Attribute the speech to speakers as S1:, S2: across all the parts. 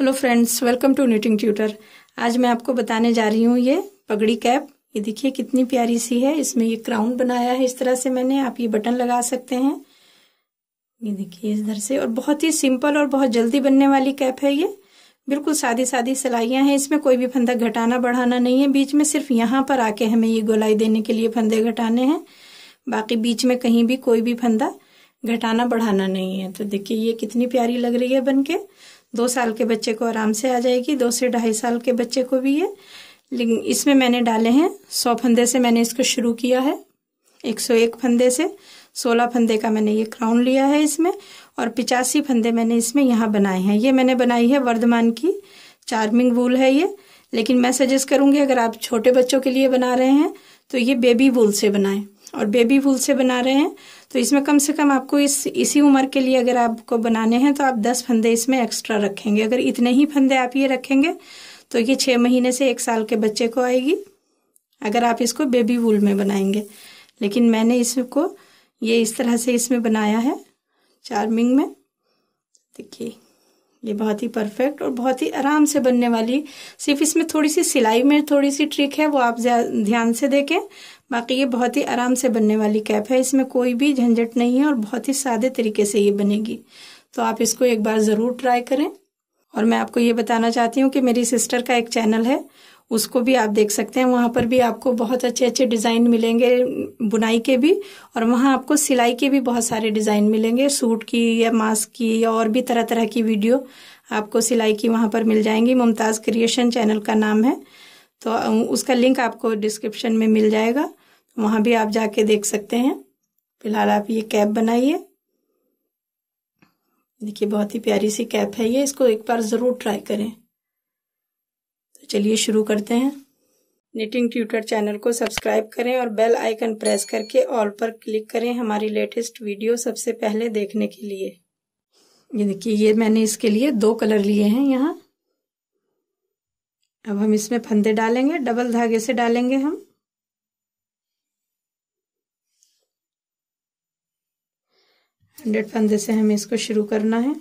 S1: hello friends welcome to knitting tutor आज मैं आपको बताने जा रही हूँ ये पगड़ी कैप ये देखिए कितनी प्यारी सी है इसमें ये क्राउन बनाया है इस तरह से मैंने आप ये बटन लगा सकते हैं ये देखिए इधर से और बहुत ही सिंपल और बहुत जल्दी बनने वाली कैप है ये बिल्कुल सादी सादी सिलाइयाँ हैं इसमें कोई भी फंदा घटाना बढ़ाना नहीं है बीच में सिर्फ यहाँ पर आके हमें ये गोलाई देने के लिए फंदे घटाने हैं बाकी बीच में कहीं भी कोई भी फंदा घटाना बढ़ाना नहीं है तो देखिए ये कितनी प्यारी लग रही है बनके के दो साल के बच्चे को आराम से आ जाएगी दो से ढाई साल के बच्चे को भी ये लेकिन इसमें मैंने डाले हैं सौ फंदे से मैंने इसको शुरू किया है एक सौ एक फंदे से सोलह फंदे का मैंने ये क्राउन लिया है इसमें और पिचासी फंदे मैंने इसमें यहाँ बनाए हैं ये मैंने बनाई है वर्धमान की चार्मिंग वूल है ये लेकिन मैं सजेस्ट करूँगी अगर आप छोटे बच्चों के लिए बना रहे हैं तो ये बेबी वूल से बनाएं और बेबी वूल से बना रहे हैं तो इसमें कम से कम आपको इस इसी उम्र के लिए अगर आपको बनाने हैं तो आप दस फंदे इसमें एक्स्ट्रा रखेंगे अगर इतने ही फंदे आप ये रखेंगे तो ये छः महीने से एक साल के बच्चे को आएगी अगर आप इसको बेबी वूल में बनाएंगे लेकिन मैंने इसको ये इस तरह से इसमें बनाया है चार्मिंग में देखिए ये बहुत ही परफेक्ट और बहुत ही आराम से बनने वाली सिर्फ इसमें थोड़ी सी सिलाई में थोड़ी सी ट्रिक है वो आप ध्यान से देखें बाकी ये बहुत ही आराम से बनने वाली कैप है इसमें कोई भी झंझट नहीं है और बहुत ही सादे तरीके से ये बनेगी तो आप इसको एक बार ज़रूर ट्राई करें और मैं आपको ये बताना चाहती हूँ कि मेरी सिस्टर का एक चैनल है उसको भी आप देख सकते हैं वहाँ पर भी आपको बहुत अच्छे अच्छे डिज़ाइन मिलेंगे बुनाई के भी और वहाँ आपको सिलाई के भी बहुत सारे डिज़ाइन मिलेंगे सूट की या मास्क की या और भी तरह तरह की वीडियो आपको सिलाई की वहाँ पर मिल जाएंगी मुमताज़ क्रिएशन चैनल का नाम है तो उसका लिंक आपको डिस्क्रिप्शन में मिल जाएगा वहाँ भी आप जाके देख सकते हैं फिलहाल आप ये कैप बनाइए देखिए बहुत ही प्यारी सी कैप है ये इसको एक बार ज़रूर ट्राई करें तो चलिए शुरू करते हैं निटिंग ट्यूटर चैनल को सब्सक्राइब करें और बेल आइकन प्रेस करके ऑल पर क्लिक करें हमारी लेटेस्ट वीडियो सबसे पहले देखने के लिए ये देखिए ये मैंने इसके लिए दो कलर लिए हैं यहाँ अब हम इसमें फंदे डालेंगे डबल धागे से डालेंगे हम हंड्रेड फंदे से हमें इसको शुरू करना है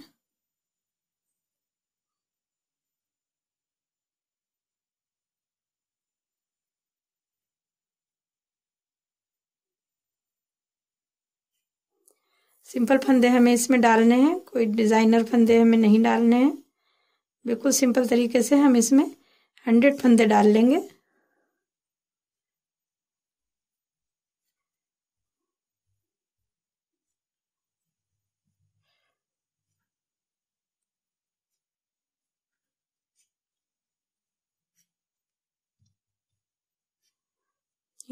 S1: सिंपल फंदे हमें इसमें डालने हैं कोई डिज़ाइनर फंदे हमें नहीं डालने हैं बिल्कुल सिंपल तरीके से हम इसमें हंड्रेड फंदे डाल लेंगे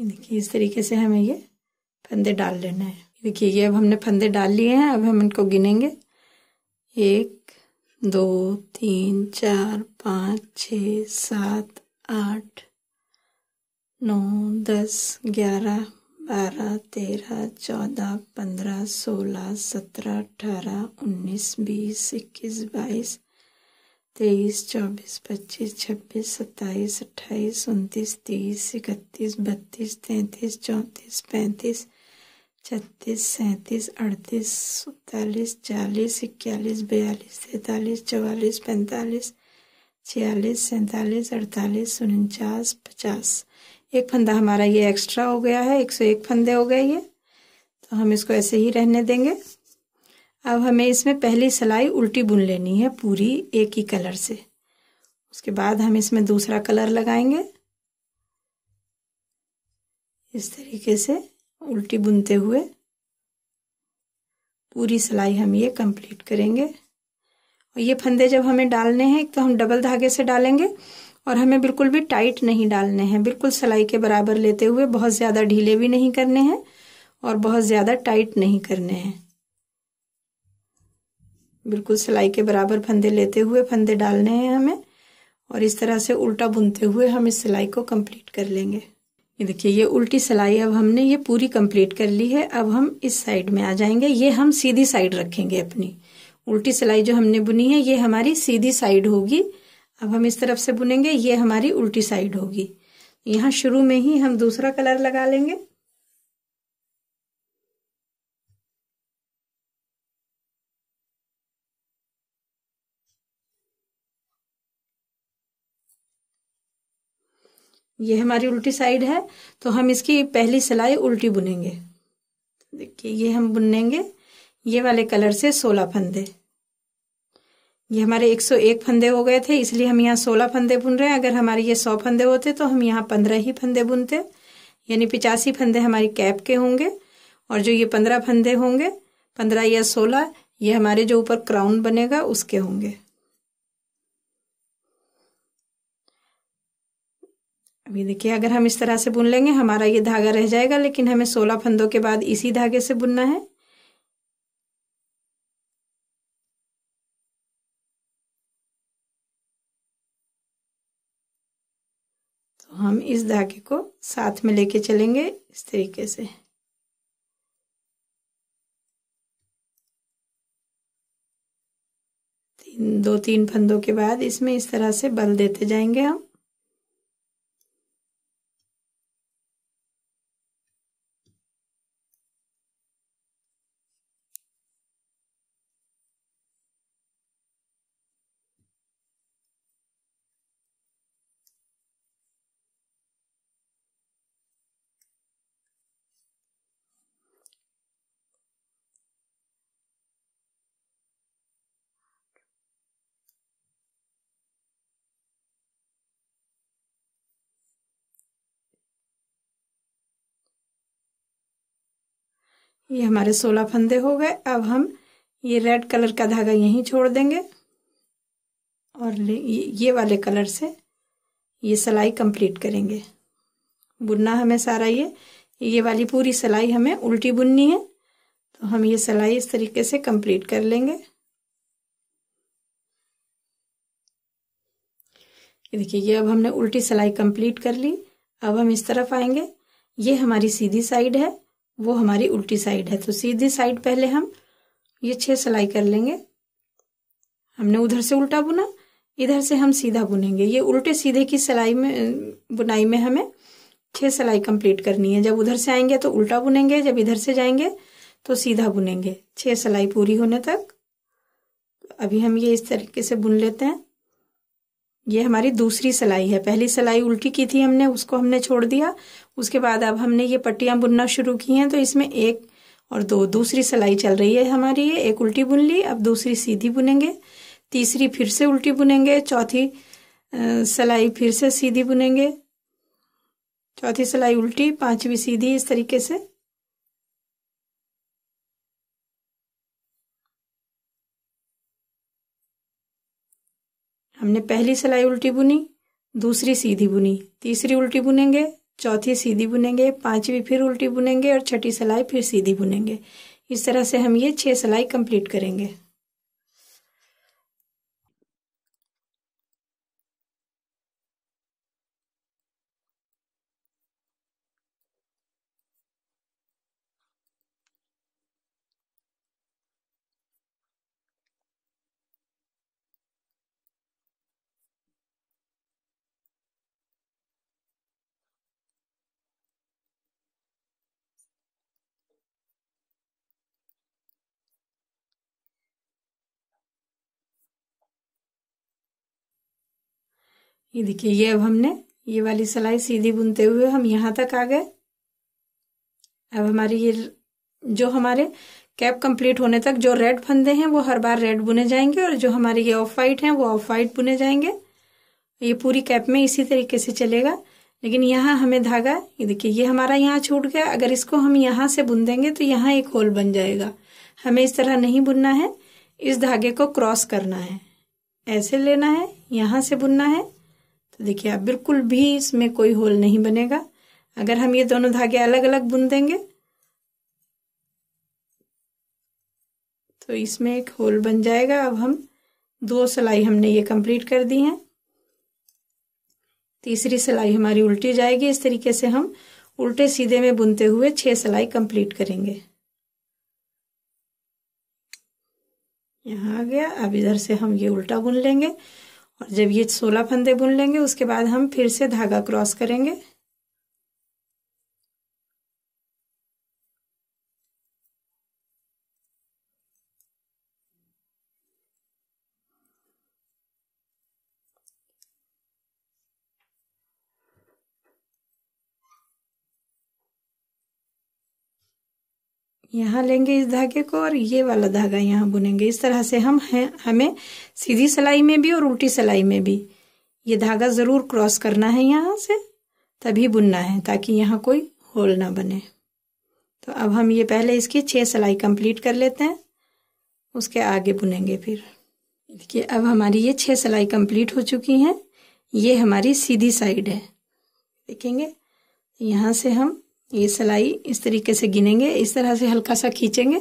S1: देखिए इस तरीके से हमें ये फंदे डाल लेना है देखिए ये अब हमने फंदे डाल लिए हैं अब हम इनको गिनेंगे एक दो तीन चार पाँच छ सात आठ नौ दस ग्यारह बारह तेरह चौदह पंद्रह सोलह सत्रह अठारह उन्नीस बीस इक्कीस बाईस तेईस चौबीस पच्चीस छब्बीस सत्ताईस अट्ठाईस उनतीस तीस इकतीस बत्तीस तैंतीस चौंतीस पैंतीस छत्तीस सैंतीस अड़तीस उनतालीस चालीस इक्यालीस बयालीस तैंतालीस चवालीस पैंतालीस छियालीस सैंतालीस अड़तालीस उनचास पचास एक फंदा हमारा ये एक्स्ट्रा हो गया है एक सौ एक फंदे हो गए ये तो हम इसको ऐसे ही रहने देंगे अब हमें इसमें पहली सिलाई उल्टी बुन लेनी है पूरी एक ही कलर से उसके बाद हम इसमें दूसरा कलर लगाएंगे इस तरीके से उल्टी बुनते हुए पूरी सिलाई हम ये कंप्लीट करेंगे और ये फंदे जब हमें डालने हैं तो हम डबल धागे से डालेंगे और हमें बिल्कुल भी टाइट नहीं डालने हैं बिल्कुल सिलाई के बराबर लेते हुए बहुत ज़्यादा ढीले भी नहीं करने हैं और बहुत ज़्यादा टाइट नहीं करने हैं बिल्कुल सिलाई के बराबर फंदे लेते हुए फंदे डालने हैं हमें और इस तरह से उल्टा बुनते हुए हम इस सिलाई को कंप्लीट कर लेंगे ये देखिए ये उल्टी सिलाई अब हमने ये पूरी कंप्लीट कर ली है अब हम इस साइड में आ जाएंगे ये हम सीधी साइड रखेंगे अपनी उल्टी सिलाई जो हमने बुनी है ये हमारी सीधी साइड होगी अब हम इस तरफ से बुनेंगे ये हमारी उल्टी साइड होगी यहाँ शुरू में ही हम दूसरा कलर लगा लेंगे ये हमारी उल्टी साइड है तो हम इसकी पहली सिलाई उल्टी बुनेंगे देखिए ये हम बुनेंगे ये वाले कलर से सोलह फंदे ये हमारे एक सौ एक फंदे हो गए थे इसलिए हम यहाँ सोलह फंदे बुन रहे हैं अगर हमारे ये सौ फंदे होते तो हम यहाँ पंद्रह ही फंदे बुनते यानी पिचासी फंदे हमारी कैप के होंगे और जो ये पंद्रह फंदे होंगे पंद्रह या सोलह ये हमारे जो ऊपर क्राउन बनेगा उसके होंगे अभी देखिए अगर हम इस तरह से बुन लेंगे हमारा ये धागा रह जाएगा लेकिन हमें सोलह फंदों के बाद इसी धागे से बुनना है तो हम इस धागे को साथ में लेके चलेंगे इस तरीके से तीन दो तीन फंदों के बाद इसमें इस तरह से बल देते जाएंगे हम ये हमारे सोलह फंदे हो गए अब हम ये रेड कलर का धागा यहीं छोड़ देंगे और ये वाले कलर से ये सिलाई कंप्लीट करेंगे बुनना हमें सारा ये ये वाली पूरी सिलाई हमें उल्टी बुननी है तो हम ये सिलाई इस तरीके से कंप्लीट कर लेंगे देखिए ये अब हमने उल्टी सिलाई कंप्लीट कर ली अब हम इस तरफ आएंगे ये हमारी सीधी साइड है वो हमारी उल्टी साइड है तो सीधी साइड पहले हम ये छह सिलाई कर लेंगे हमने उधर से उल्टा बुना इधर से हम सीधा बुनेंगे ये उल्टे सीधे की सिलाई में बुनाई में हमें छह सिलाई कंप्लीट करनी है जब उधर से आएंगे तो उल्टा बुनेंगे जब इधर से जाएंगे तो सीधा बुनेंगे छह सिलाई पूरी होने तक अभी हम ये इस तरीके से बुन लेते हैं ये हमारी दूसरी सिलाई है पहली सिलाई उल्टी की थी हमने उसको हमने छोड़ दिया उसके बाद अब हमने ये पट्टियाँ बुनना शुरू की हैं तो इसमें एक और दो दूसरी सिलाई चल रही है हमारी ये एक उल्टी बुन ली अब दूसरी सीधी बुनेंगे तीसरी फिर से उल्टी बुनेंगे चौथी सिलाई फिर से सीधी बुनेंगे चौथी सिलाई उल्टी पांचवी सीधी इस तरीके से हमने पहली सिलाई उल्टी बुनी दूसरी सीधी बुनी तीसरी उल्टी बुनेंगे चौथी सीधी बुनेंगे पांचवी फिर उल्टी बुनेंगे और छठी सिलाई फिर सीधी बुनेंगे इस तरह से हम ये छह सिलाई कंप्लीट करेंगे ये देखिए ये अब हमने ये वाली सिलाई सीधी बुनते हुए हम यहाँ तक आ गए अब हमारी ये जो हमारे कैप कंप्लीट होने तक जो रेड फंदे हैं वो हर बार रेड बुने जाएंगे और जो हमारे ये ऑफ वाइट हैं वो ऑफ वाइट बुने जाएंगे ये पूरी कैप में इसी तरीके से चलेगा लेकिन यहाँ हमें धागा ये देखिए ये हमारा यहाँ छूट गया अगर इसको हम यहाँ से बुन देंगे तो यहाँ एक होल बन जाएगा हमें इस तरह नहीं बुनना है इस धागे को क्रॉस करना है ऐसे लेना है यहाँ से बुनना है तो देखिए आप बिल्कुल भी इसमें कोई होल नहीं बनेगा अगर हम ये दोनों धागे अलग अलग बुन देंगे तो इसमें एक होल बन जाएगा अब हम दो सिलाई हमने ये कंप्लीट कर दी है तीसरी सिलाई हमारी उल्टी जाएगी इस तरीके से हम उल्टे सीधे में बुनते हुए छह सिलाई कंप्लीट करेंगे यहाँ आ गया अब इधर से हम ये उल्टा बुन लेंगे और जब ये सोलह फंदे बुन लेंगे उसके बाद हम फिर से धागा क्रॉस करेंगे यहाँ लेंगे इस धागे को और ये वाला धागा यहाँ बुनेंगे इस तरह से हम हैं हमें सीधी सिलाई में भी और उल्टी सिलाई में भी ये धागा ज़रूर क्रॉस करना है यहाँ से तभी बुनना है ताकि यहाँ कोई होल ना बने तो अब हम ये पहले इसकी छः सिलाई कंप्लीट कर लेते हैं उसके आगे बुनेंगे फिर देखिए अब हमारी ये छः सिलाई कंप्लीट हो चुकी हैं ये हमारी सीधी साइड है देखेंगे यहाँ से हम ये सिलाई इस तरीके से गिनेंगे इस तरह से हल्का सा खींचेंगे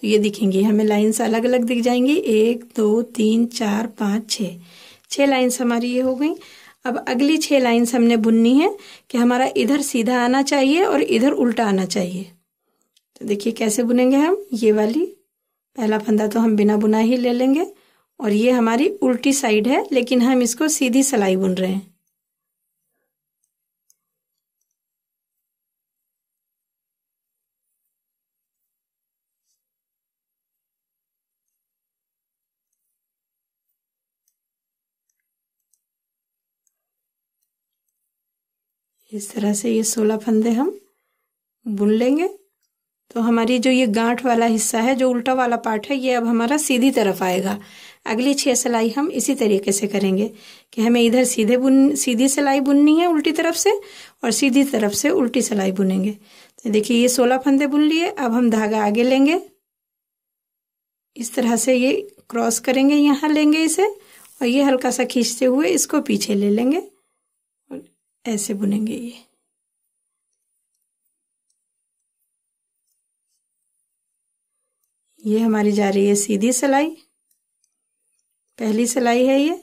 S1: तो ये दिखेंगी हमें लाइन्स अलग अलग दिख जाएंगी एक दो तीन चार पाँच छः छः लाइन्स हमारी ये हो गई अब अगली छः लाइन्स हमने बुननी है कि हमारा इधर सीधा आना चाहिए और इधर उल्टा आना चाहिए तो देखिए कैसे बुनेंगे हम ये वाली पहला फंदा तो हम बिना बुना ही ले लेंगे और ये हमारी उल्टी साइड है लेकिन हम इसको सीधी सिलाई बुन रहे हैं इस तरह से ये सोलह फंदे हम बुन लेंगे तो हमारी जो ये गांठ वाला हिस्सा है जो उल्टा वाला पार्ट है ये अब हमारा सीधी तरफ आएगा अगली छह सिलाई हम इसी तरीके से करेंगे कि हमें इधर सीधे बुन सीधी सिलाई बुननी है उल्टी तरफ से और सीधी तरफ से उल्टी सिलाई बुनेंगे तो देखिए ये सोलह फंदे बुन लिए अब हम धागा आगे लेंगे इस तरह से ये क्रॉस करेंगे यहाँ लेंगे इसे और ये हल्का सा खींचते हुए इसको पीछे ले लेंगे ऐसे बुनेंगे ये ये हमारी जा रही है सीधी सिलाई पहली सिलाई है ये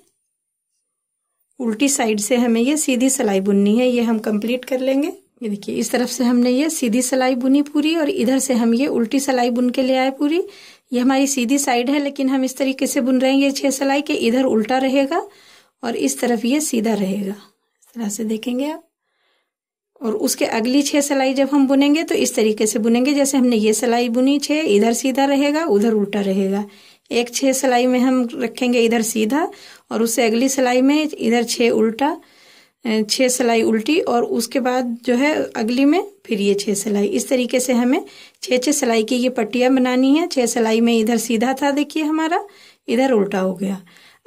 S1: उल्टी साइड से हमें ये सीधी सिलाई बुननी है ये हम कंप्लीट कर लेंगे ये देखिए इस तरफ से हमने ये सीधी सिलाई बुनी पूरी और इधर से हम ये उल्टी सिलाई बुन के ले आए पूरी ये हमारी सीधी साइड है लेकिन हम इस तरीके से बुन रहे हैं ये छह सिलाई के इधर उल्टा रहेगा और इस तरफ ये सीधा रहेगा तरह से देखेंगे आप और उसके अगली छह सिलाई जब हम बुनेंगे तो इस तरीके से बुनेंगे जैसे हमने ये सिलाई बुनी छह इधर सीधा रहेगा उधर उल्टा रहेगा एक छह सिलाई में हम रखेंगे इधर सीधा और उससे अगली सिलाई में इधर छह उल्टा छह सिलाई उल्टी और उसके बाद जो है अगली में फिर ये छह सिलाई इस तरीके से हमें छह छह सिलाई की ये पट्टियां बनानी है छह सिलाई में इधर सीधा था देखिए हमारा इधर उल्टा हो गया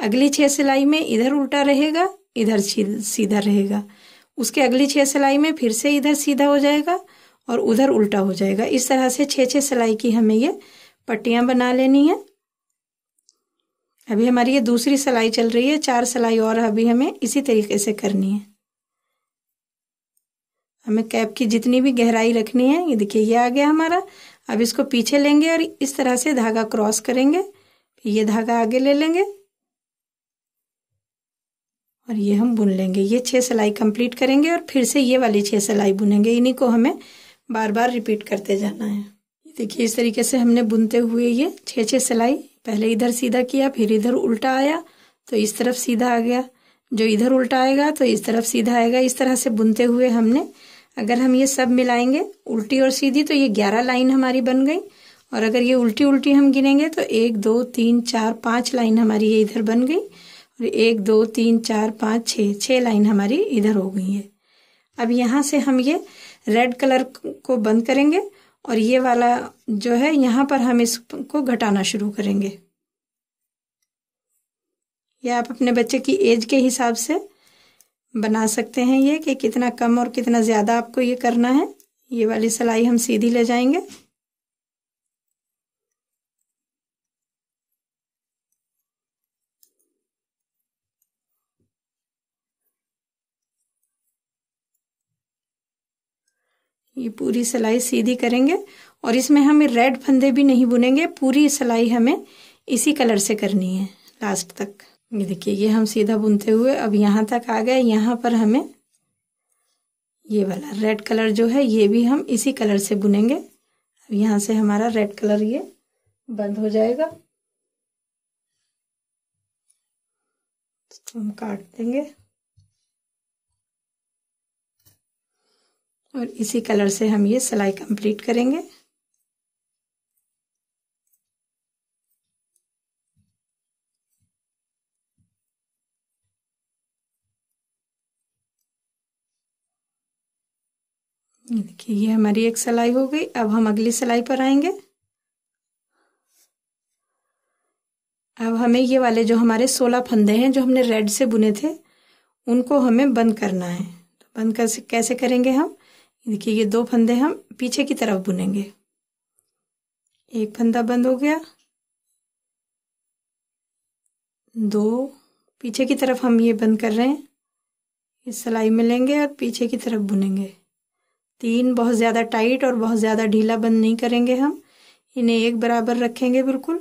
S1: अगली छह सिलाई में इधर उल्टा रहेगा इधर सीधा रहेगा उसके अगली छः सिलाई में फिर से इधर सीधा हो जाएगा और उधर उल्टा हो जाएगा इस तरह से छः छः सिलाई की हमें ये पट्टियाँ बना लेनी है अभी हमारी ये दूसरी सिलाई चल रही है चार सिलाई और अभी हमें इसी तरीके से करनी है हमें कैप की जितनी भी गहराई रखनी है ये देखिए ये आ गया हमारा अब इसको पीछे लेंगे और इस तरह से धागा क्रॉस करेंगे ये धागा आगे ले लेंगे और ये हम बुन लेंगे ये छः सिलाई कंप्लीट करेंगे और फिर से ये वाली छः सिलाई बुनेंगे इन्हीं को हमें बार बार रिपीट करते जाना है देखिए इस तरीके से हमने बुनते हुए ये छः छः सिलाई पहले इधर सीधा किया फिर इधर उल्टा आया तो इस तरफ सीधा आ गया जो इधर उल्टा आएगा तो इस तरफ सीधा आएगा इस तरह से बुनते हुए हमने अगर हम ये सब मिलाएंगे उल्टी और सीधी तो ये ग्यारह लाइन हमारी बन गई और अगर ये उल्टी उल्टी हम गिनेंगे तो एक दो तीन चार पाँच लाइन हमारी ये इधर बन गई फिर एक दो तीन चार पाँच छः छः लाइन हमारी इधर हो गई है अब यहाँ से हम ये रेड कलर को बंद करेंगे और ये वाला जो है यहाँ पर हम इसको घटाना शुरू करेंगे या आप अपने बच्चे की एज के हिसाब से बना सकते हैं ये कि कितना कम और कितना ज़्यादा आपको ये करना है ये वाली सिलाई हम सीधी ले जाएंगे ये पूरी सिलाई सीधी करेंगे और इसमें हमें रेड फंदे भी नहीं बुनेंगे पूरी सिलाई हमें इसी कलर से करनी है लास्ट तक ये देखिए ये हम सीधा बुनते हुए अब यहाँ तक आ गए यहाँ पर हमें ये वाला रेड कलर जो है ये भी हम इसी कलर से बुनेंगे अब यहाँ से हमारा रेड कलर ये बंद हो जाएगा हम काट देंगे और इसी कलर से हम ये सिलाई कंप्लीट करेंगे देखिए ये हमारी एक सिलाई हो गई अब हम अगली सिलाई पर आएंगे अब हमें ये वाले जो हमारे सोलह फंदे हैं जो हमने रेड से बुने थे उनको हमें बंद करना है तो बंद कर कैसे करेंगे हम देखिए ये दो फंदे हम पीछे की तरफ बुनेंगे एक फंदा बंद हो गया दो पीछे की तरफ हम ये बंद कर रहे हैं इस सिलाई में लेंगे और पीछे की तरफ बुनेंगे तीन बहुत ज़्यादा टाइट और बहुत ज़्यादा ढीला बंद नहीं करेंगे हम इन्हें एक बराबर रखेंगे बिल्कुल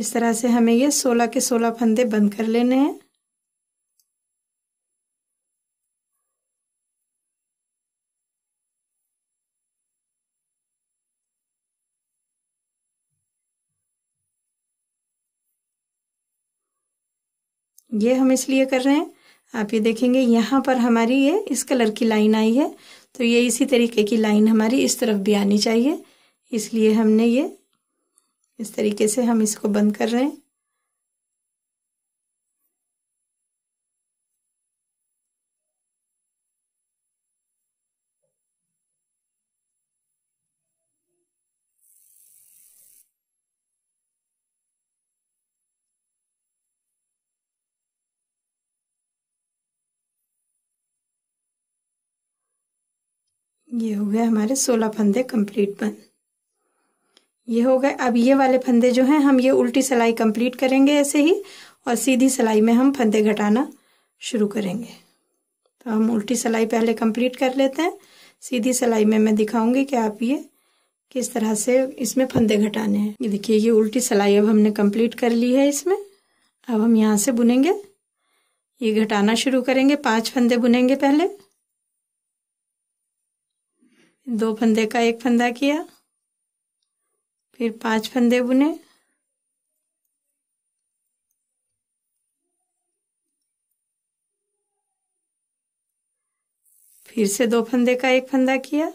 S1: इस तरह से हमें ये सोलह के सोलह फंदे बंद कर लेने हैं ये हम इसलिए कर रहे हैं आप ये देखेंगे यहाँ पर हमारी ये इस कलर की लाइन आई है तो ये इसी तरीके की लाइन हमारी इस तरफ भी आनी चाहिए इसलिए हमने ये इस तरीके से हम इसको बंद कर रहे हैं ये हो गए हमारे सोलह फंदे कंप्लीट बन ये हो गए अब ये वाले फंदे जो हैं हम ये उल्टी सिलाई कंप्लीट करेंगे ऐसे ही और सीधी सिलाई में हम फंदे घटाना शुरू करेंगे तो हम उल्टी सिलाई पहले कंप्लीट कर लेते हैं सीधी सिलाई में मैं दिखाऊंगी कि आप ये किस तरह से इसमें फंदे घटाने हैं ये देखिए ये उल्टी सिलाई अब हमने कंप्लीट कर ली है इसमें अब हम यहाँ से बुनेंगे ये घटाना शुरू करेंगे पांच फंदे बुनेंगे पहले दो फंदे का एक फंदा किया फिर पांच फंदे बुने फिर से दो फंदे का एक फंदा किया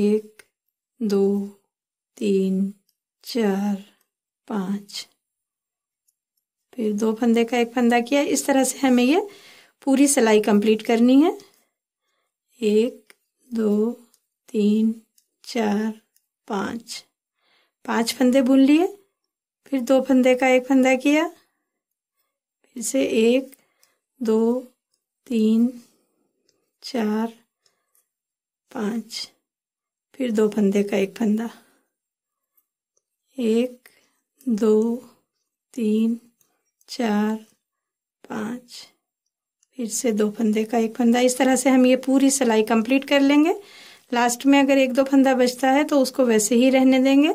S1: एक दो तीन चार पांच फिर दो फंदे का एक फंदा किया इस तरह से हमें ये पूरी सिलाई कंप्लीट करनी है एक दो तीन चार पाँच पांच फंदे बुन लिए फिर दो फंदे का एक फंदा किया फिर से एक दो तीन चार पाँच फिर दो फंदे का एक फंदा एक दो तीन चार पाँच फिर से दो फंदे का एक फंदा इस तरह से हम ये पूरी सिलाई कंप्लीट कर लेंगे लास्ट में अगर एक दो फंदा बचता है तो उसको वैसे ही रहने देंगे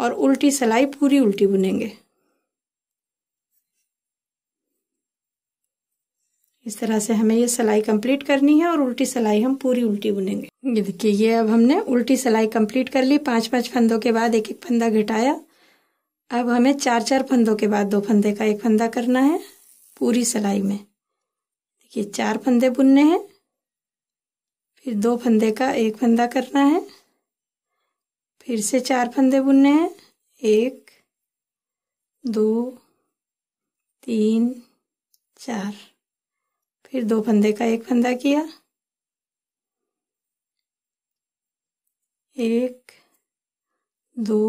S1: और उल्टी सिलाई पूरी उल्टी बुनेंगे इस तरह से हमें ये सिलाई कंप्लीट करनी है और उल्टी सिलाई हम पूरी उल्टी बुनेंगे ये देखिए ये अब हमने उल्टी सिलाई कंप्लीट कर ली पांच पांच फंदों के बाद एक एक फंदा घटाया अब हमें चार चार फंदों के बाद दो फंदे का एक फंदा करना है पूरी सिलाई में ये चार फंदे बुनने हैं फिर दो फंदे का एक फंदा करना है फिर से चार फंदे बुनने हैं एक दो तीन चार फिर दो फंदे का एक फंदा किया एक दो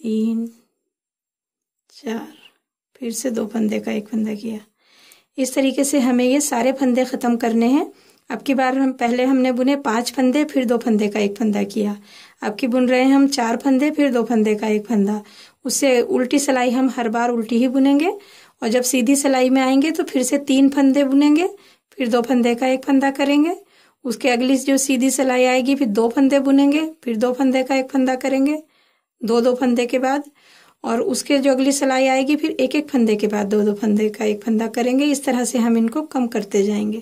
S1: तीन चार फिर से दो फंदे का एक फंदा किया इस तरीके से हमें ये सारे फंदे ख़त्म करने हैं अब की बार हम पहले हमने बुने पांच फंदे फिर दो फंदे का एक फंदा किया अब की बुन रहे हैं हम चार फंदे फिर दो फंदे का एक फंदा उससे उल्टी सिलाई हम हर बार उल्टी ही बुनेंगे और जब सीधी सिलाई में आएंगे तो फिर से तीन फंदे बुनेंगे फिर दो फंदे का एक फंदा करेंगे उसके अगली जो सीधी सिलाई आएगी फिर दो फंदे बुनेंगे फिर दो फंदे का एक फंदा करेंगे दो दो फंदे के बाद और उसके जो अगली सिलाई आएगी फिर एक एक फंदे के बाद दो दो फंदे का एक फंदा करेंगे इस तरह से हम इनको कम करते जाएंगे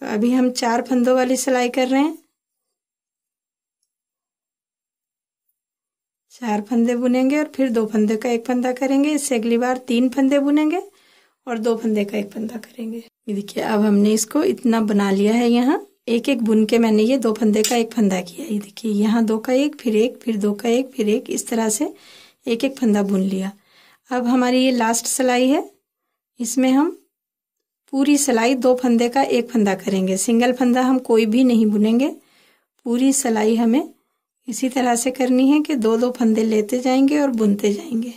S1: तो अभी हम चार फंदों वाली सिलाई कर रहे हैं चार फंदे बुनेंगे और फिर दो फंदे का एक फंदा करेंगे इससे अगली बार तीन फंदे बुनेंगे और दो फंदे का एक फंदा करेंगे ये देखिए अब हमने इसको इतना बना लिया है यहाँ एक एक बुन के मैंने ये दो फंदे का एक फंदा किया ये देखिए यहाँ दो का एक फिर एक फिर दो का एक फिर एक इस तरह से एक एक फंदा बुन लिया अब हमारी ये लास्ट सिलाई है इसमें हम पूरी सिलाई दो फंदे का एक फंदा करेंगे सिंगल फंदा हम कोई भी नहीं बुनेंगे पूरी सिलाई हमें इसी तरह से करनी है कि दो दो फंदे लेते जाएंगे और बुनते जाएंगे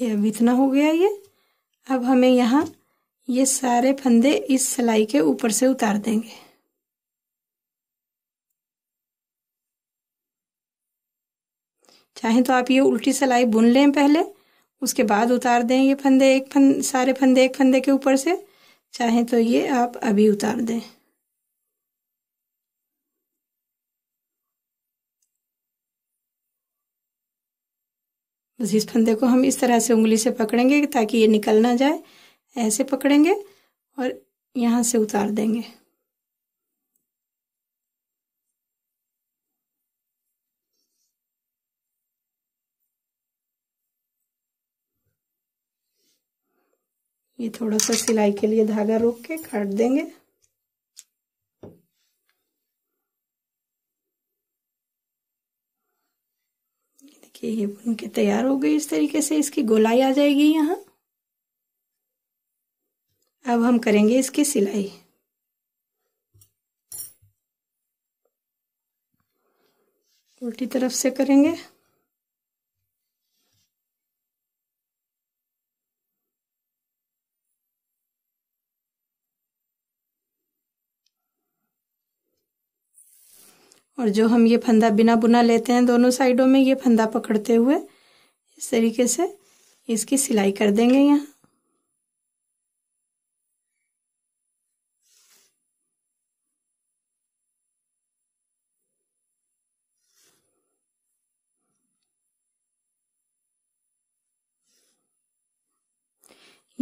S1: ये अब इतना हो गया ये अब हमें यहाँ ये सारे फंदे इस सिलाई के ऊपर से उतार देंगे चाहे तो आप ये उल्टी सिलाई बुन लें पहले उसके बाद उतार दें ये फंदे एक फंदे सारे फंदे एक फंदे के ऊपर से चाहे तो ये आप अभी उतार दें बस इस फंदे को हम इस तरह से उंगली से पकड़ेंगे ताकि ये निकल ना जाए ऐसे पकड़ेंगे और यहाँ से उतार देंगे ये थोड़ा सा सिलाई के लिए धागा रोक के काट देंगे देखिए ये भून के तैयार हो गई इस तरीके से इसकी गोलाई आ जाएगी यहाँ अब हम करेंगे इसकी सिलाई उल्टी तरफ से करेंगे और जो हम ये फंदा बिना बुना लेते हैं दोनों साइडों में ये फंदा पकड़ते हुए इस तरीके से इसकी सिलाई कर देंगे यहाँ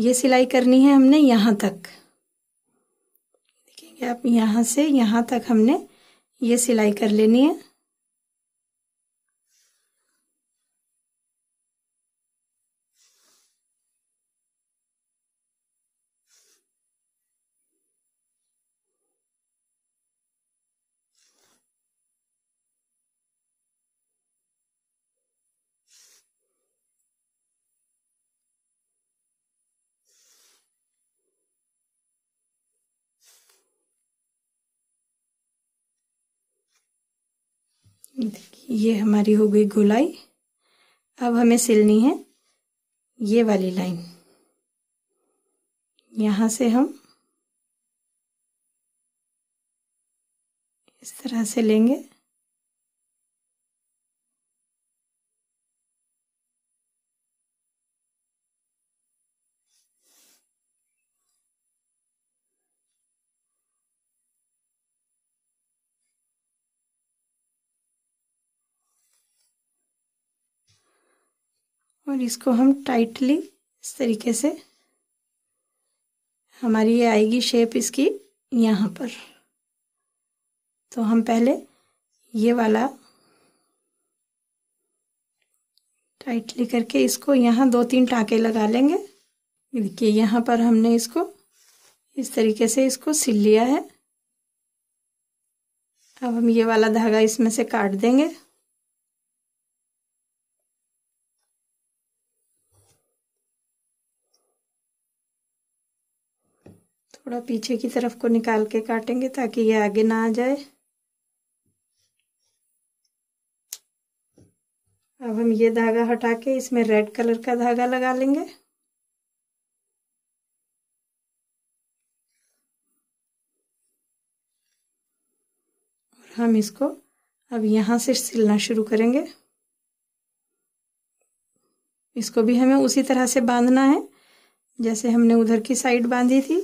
S1: ये सिलाई करनी है हमने यहाँ तक देखेंगे आप यहाँ से यहाँ तक हमने ये सिलाई कर लेनी है ये हमारी हो गई गोलाई अब हमें सिलनी है ये वाली लाइन यहाँ से हम इस तरह से लेंगे और इसको हम टाइटली इस तरीके से हमारी ये आएगी शेप इसकी यहाँ पर तो हम पहले ये वाला टाइटली करके इसको यहाँ दो तीन टाँके लगा लेंगे देखिए यहाँ पर हमने इसको इस तरीके से इसको सिल लिया है अब हम ये वाला धागा इसमें से काट देंगे थोड़ा पीछे की तरफ को निकाल के काटेंगे ताकि ये आगे ना आ जाए अब हम ये धागा हटा के इसमें रेड कलर का धागा लगा लेंगे और हम इसको अब यहाँ से सिलना शुरू करेंगे इसको भी हमें उसी तरह से बांधना है जैसे हमने उधर की साइड बांधी थी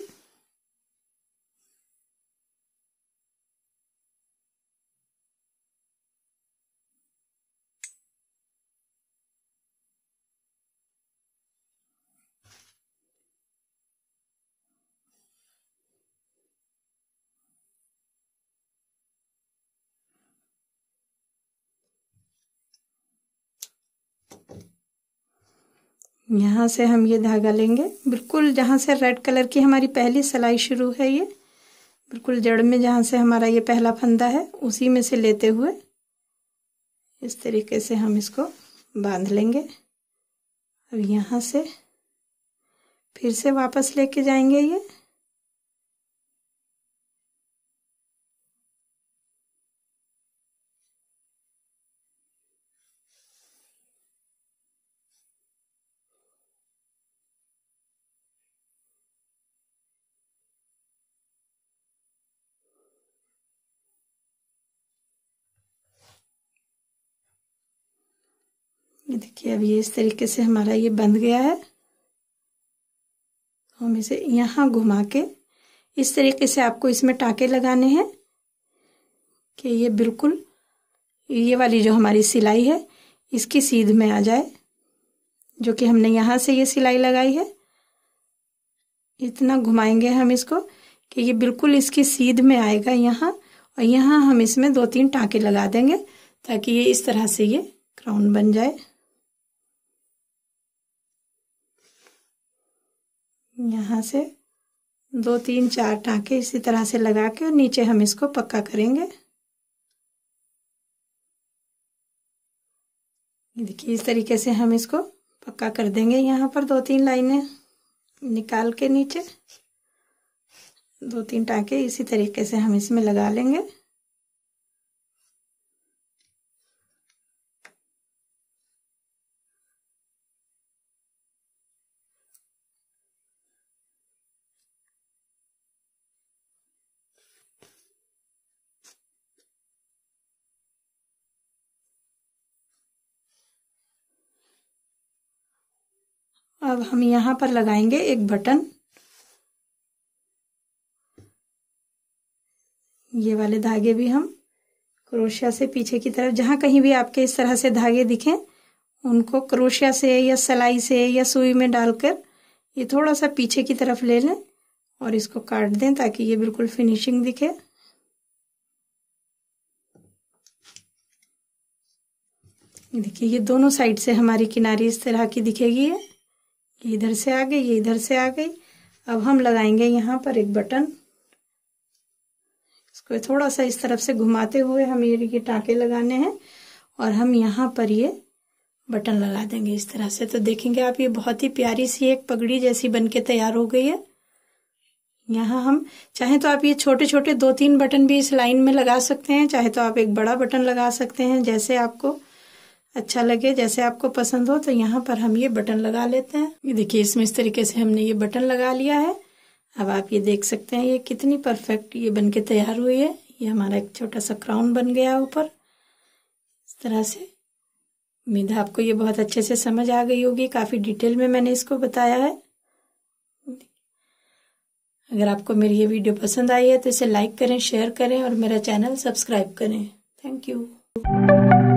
S1: यहाँ से हम ये धागा लेंगे बिल्कुल जहाँ से रेड कलर की हमारी पहली सिलाई शुरू है ये बिल्कुल जड़ में जहाँ से हमारा ये पहला फंदा है उसी में से लेते हुए इस तरीके से हम इसको बांध लेंगे अब यहाँ से फिर से वापस लेके जाएंगे ये देखिए अब ये इस तरीके से हमारा ये बंध गया है हम इसे यहाँ घुमा के इस तरीके से आपको इसमें टाके लगाने हैं कि ये बिल्कुल ये वाली जो हमारी सिलाई है इसकी सीध में आ जाए जो कि हमने यहाँ से ये सिलाई लगाई है इतना घुमाएंगे हम इसको कि ये बिल्कुल इसकी सीध में आएगा यहाँ और यहाँ हम इसमें दो तीन टाँके लगा देंगे ताकि ये इस तरह से ये क्राउन बन जाए यहाँ से दो तीन चार टाँके इसी तरह से लगा के और नीचे हम इसको पक्का करेंगे देखिए इस तरीके से हम इसको पक्का कर देंगे यहाँ पर दो तीन लाइनें निकाल के नीचे दो तीन टाँके इसी तरीके से हम इसमें लगा लेंगे अब हम यहाँ पर लगाएंगे एक बटन ये वाले धागे भी हम क्रोशिया से पीछे की तरफ जहाँ कहीं भी आपके इस तरह से धागे दिखें उनको क्रोशिया से या सलाई से या सुई में डालकर ये थोड़ा सा पीछे की तरफ ले लें और इसको काट दें ताकि ये बिल्कुल फिनिशिंग दिखे देखिए ये दोनों साइड से हमारी किनारी इस तरह की दिखेगी है ये इधर से आ गई ये इधर से आ गई अब हम लगाएंगे यहाँ पर एक बटन इसको थोड़ा सा इस तरफ से घुमाते हुए हम ये ये टाँके लगाने हैं और हम यहाँ पर ये बटन लगा देंगे इस तरह से तो देखेंगे आप ये बहुत ही प्यारी सी एक पगड़ी जैसी बन के तैयार हो गई है यहाँ हम चाहे तो आप ये छोटे छोटे दो तीन बटन भी इस लाइन में लगा सकते हैं चाहे तो आप एक बड़ा बटन लगा सकते हैं जैसे आपको अच्छा लगे जैसे आपको पसंद हो तो यहाँ पर हम ये बटन लगा लेते हैं ये देखिए इसमें इस तरीके से हमने ये बटन लगा लिया है अब आप ये देख सकते हैं ये कितनी परफेक्ट ये बन के तैयार हुई है ये हमारा एक छोटा सा क्राउन बन गया ऊपर इस तरह से उम्मीद है आपको ये बहुत अच्छे से समझ आ गई होगी काफ़ी डिटेल में मैंने इसको बताया है अगर आपको मेरी ये वीडियो पसंद आई है तो इसे लाइक करें शेयर करें और मेरा चैनल सब्सक्राइब करें थैंक यू